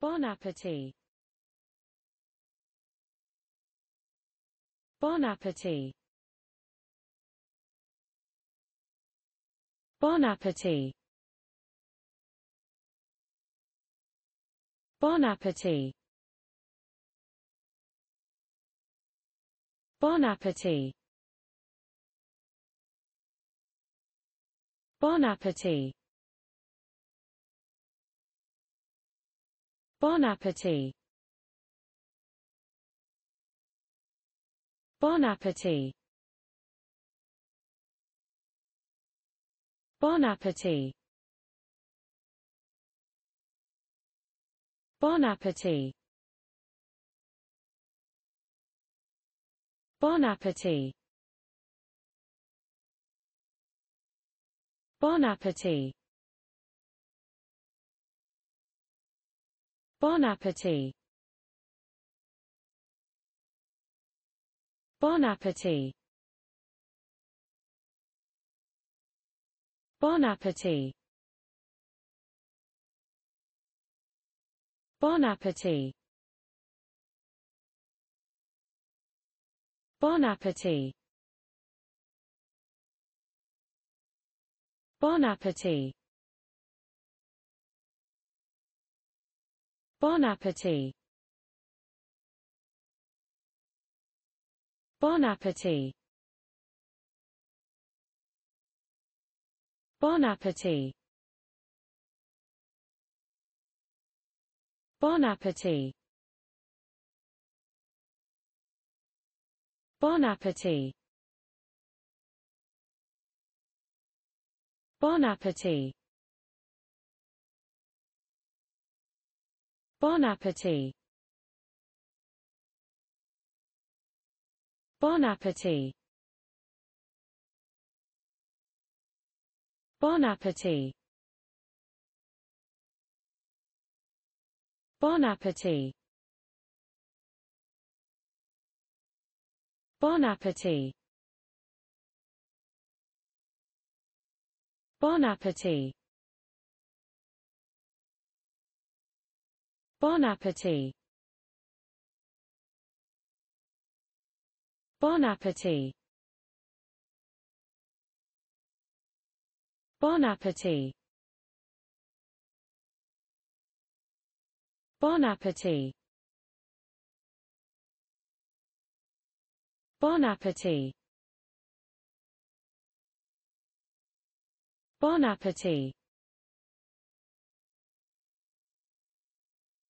Bon appétit. Bon appétit. Bon appétit. Bon appétit. Bon appétit. Bon appétit. Bon appétit. Bon appétit. Bon appétit. Bon appétit. Bon appétit. Bon appétit. Bon appétit. Bon appétit. Bon appétit. Bon appétit. Bon appétit. Bon appétit. Bon appétit. Bon appétit. Bon appétit. Bon appétit. Bon appétit. Bon appétit. Bon appétit. Bon appétit. Bon appétit. Bon appétit. Bon appétit. Bon appétit. Bon appétit. Bon appétit. Bon appétit. Bon appétit. Bon appétit. Bon appétit.